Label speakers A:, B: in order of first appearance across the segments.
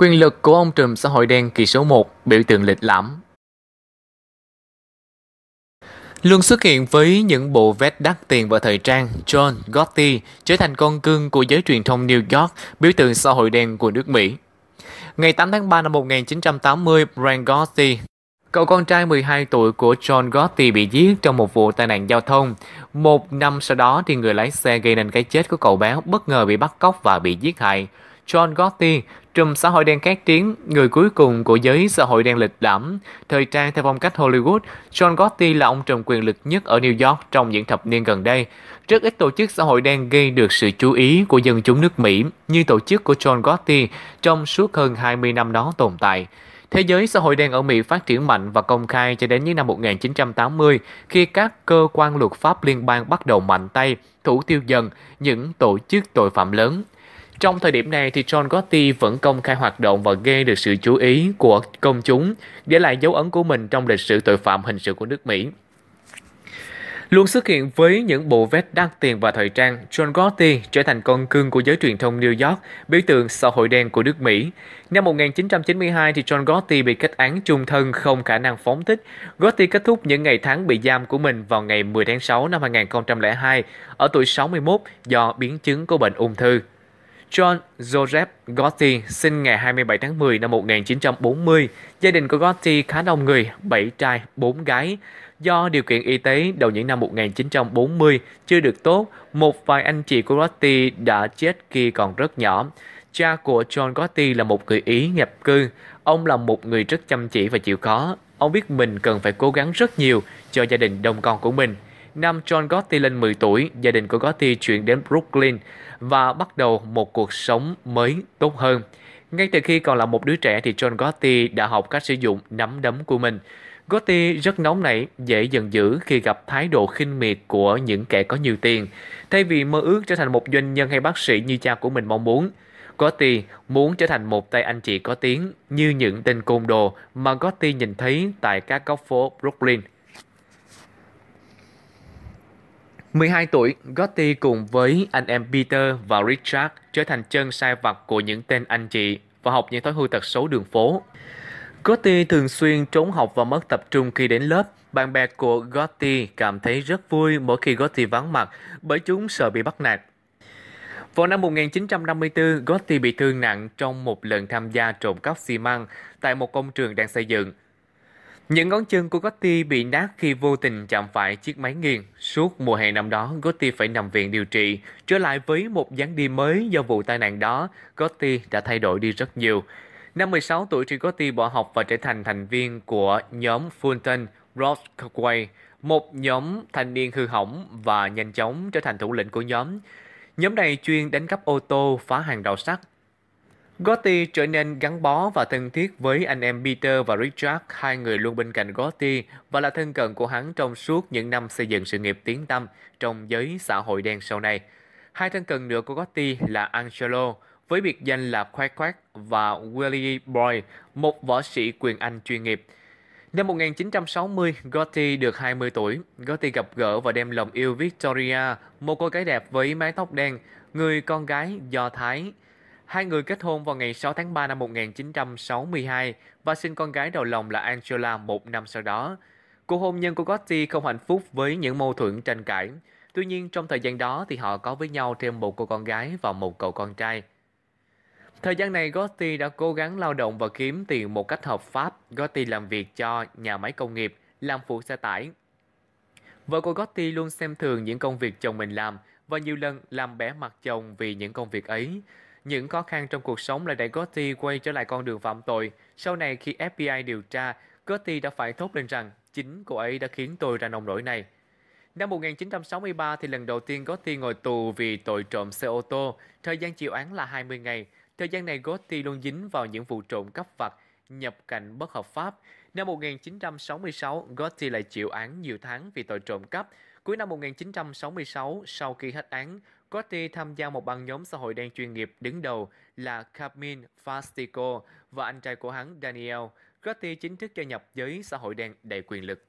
A: Quyền lực của ông trùm xã hội đen kỳ số 1 biểu tượng lịch lãm. Luôn xuất hiện với những bộ vest đắt tiền và thời trang, John Gotti trở thành con cưng của giới truyền thông New York, biểu tượng xã hội đen của nước Mỹ. Ngày 8 tháng 3 năm 1980, Brian Gotti, cậu con trai 12 tuổi của John Gotti bị giết trong một vụ tai nạn giao thông. Một năm sau đó thì người lái xe gây nên cái chết của cậu bé bất ngờ bị bắt cóc và bị giết hại. John Gotti, trùm xã hội đen cát tiến, người cuối cùng của giới xã hội đen lịch lãm, thời trang theo phong cách Hollywood, John Gotti là ông trùm quyền lực nhất ở New York trong những thập niên gần đây. Rất ít tổ chức xã hội đen gây được sự chú ý của dân chúng nước Mỹ như tổ chức của John Gotti trong suốt hơn 20 năm đó tồn tại. Thế giới xã hội đen ở Mỹ phát triển mạnh và công khai cho đến những năm 1980 khi các cơ quan luật pháp liên bang bắt đầu mạnh tay, thủ tiêu dần những tổ chức tội phạm lớn. Trong thời điểm này thì John Gotti vẫn công khai hoạt động và gây được sự chú ý của công chúng, để lại dấu ấn của mình trong lịch sử tội phạm hình sự của nước Mỹ. Luôn xuất hiện với những bộ vest đắt tiền và thời trang, John Gotti trở thành con cưng của giới truyền thông New York, biểu tượng xã hội đen của nước Mỹ. Năm 1992 thì John Gotti bị kết án chung thân không khả năng phóng thích. Gotti kết thúc những ngày tháng bị giam của mình vào ngày 10 tháng 6 năm 2002 ở tuổi 61 do biến chứng của bệnh ung thư. John Joseph Gotti sinh ngày 27 tháng 10 năm 1940. Gia đình của Gotti khá đông người, 7 trai, 4 gái. Do điều kiện y tế đầu những năm 1940 chưa được tốt, một vài anh chị của Gotti đã chết khi còn rất nhỏ. Cha của John Gotti là một người Ý nhập cư. Ông là một người rất chăm chỉ và chịu khó. Ông biết mình cần phải cố gắng rất nhiều cho gia đình đông con của mình. Năm John Gotti lên 10 tuổi, gia đình của Gotti chuyển đến Brooklyn và bắt đầu một cuộc sống mới tốt hơn. Ngay từ khi còn là một đứa trẻ thì John Gotti đã học cách sử dụng nắm đấm của mình. Gotti rất nóng nảy, dễ giận dữ khi gặp thái độ khinh miệt của những kẻ có nhiều tiền. Thay vì mơ ước trở thành một doanh nhân hay bác sĩ như cha của mình mong muốn, Gotti muốn trở thành một tay anh chị có tiếng như những tên côn đồ mà Gotti nhìn thấy tại các góc phố Brooklyn. 12 tuổi, Gotti cùng với anh em Peter và Richard trở thành chân sai vặt của những tên anh chị và học những thói hư tật xấu đường phố. Gotti thường xuyên trốn học và mất tập trung khi đến lớp. Bạn bè của Gotti cảm thấy rất vui mỗi khi Gotti vắng mặt bởi chúng sợ bị bắt nạt. Vào năm 1954, Gotti bị thương nặng trong một lần tham gia trộm cắp xi măng tại một công trường đang xây dựng. Những ngón chân của Gotti bị nát khi vô tình chạm phải chiếc máy nghiền. Suốt mùa hè năm đó, Gotti phải nằm viện điều trị. Trở lại với một dáng đi mới do vụ tai nạn đó, Gotti đã thay đổi đi rất nhiều. Năm 16 tuổi, Gotti bỏ học và trở thành thành viên của nhóm Fulton Rockaway, một nhóm thanh niên hư hỏng và nhanh chóng trở thành thủ lĩnh của nhóm. Nhóm này chuyên đánh cắp ô tô, phá hàng rào sắt, Gotti trở nên gắn bó và thân thiết với anh em Peter và Richard, hai người luôn bên cạnh Gotti và là thân cận của hắn trong suốt những năm xây dựng sự nghiệp tiếng tăm trong giới xã hội đen sau này. Hai thân cận nữa của Gotti là Angelo, với biệt danh là Quack Quack và Willie Boy, một võ sĩ quyền Anh chuyên nghiệp. Năm 1960, Gotti được 20 tuổi. Gotti gặp gỡ và đem lòng yêu Victoria, một cô gái đẹp với mái tóc đen, người con gái Do Thái, Hai người kết hôn vào ngày 6 tháng 3 năm 1962 và sinh con gái đầu lòng là Angela một năm sau đó. Cuộc hôn nhân của Gotti không hạnh phúc với những mâu thuẫn tranh cãi. Tuy nhiên, trong thời gian đó thì họ có với nhau thêm một cô con gái và một cậu con trai. Thời gian này, Gotti đã cố gắng lao động và kiếm tiền một cách hợp pháp. Gotti làm việc cho nhà máy công nghiệp, làm phụ xe tải. Vợ của Gotti luôn xem thường những công việc chồng mình làm và nhiều lần làm bẻ mặt chồng vì những công việc ấy. Những khó khăn trong cuộc sống lại đẩy Gotti quay trở lại con đường phạm tội. Sau này khi FBI điều tra, Gotti đã phải thốt lên rằng chính cô ấy đã khiến tôi ra nông nỗi này. Năm 1963 thì lần đầu tiên Gotti ngồi tù vì tội trộm xe ô tô, thời gian chịu án là 20 ngày. Thời gian này Gotti luôn dính vào những vụ trộm cắp vặt, nhập cảnh bất hợp pháp. Năm 1966, Gotti lại chịu án nhiều tháng vì tội trộm cắp. Cuối năm 1966, sau khi hết án, Gotti tham gia một băng nhóm xã hội đen chuyên nghiệp đứng đầu là Carmine Fastico và anh trai của hắn Daniel. Gotti chính thức gia nhập giới xã hội đen đầy quyền lực.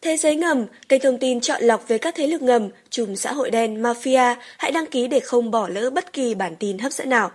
A: Thế giới ngầm, kênh thông tin chọn lọc về các thế lực ngầm, chùm xã hội đen, mafia, hãy đăng ký để không bỏ lỡ bất kỳ bản tin hấp dẫn nào.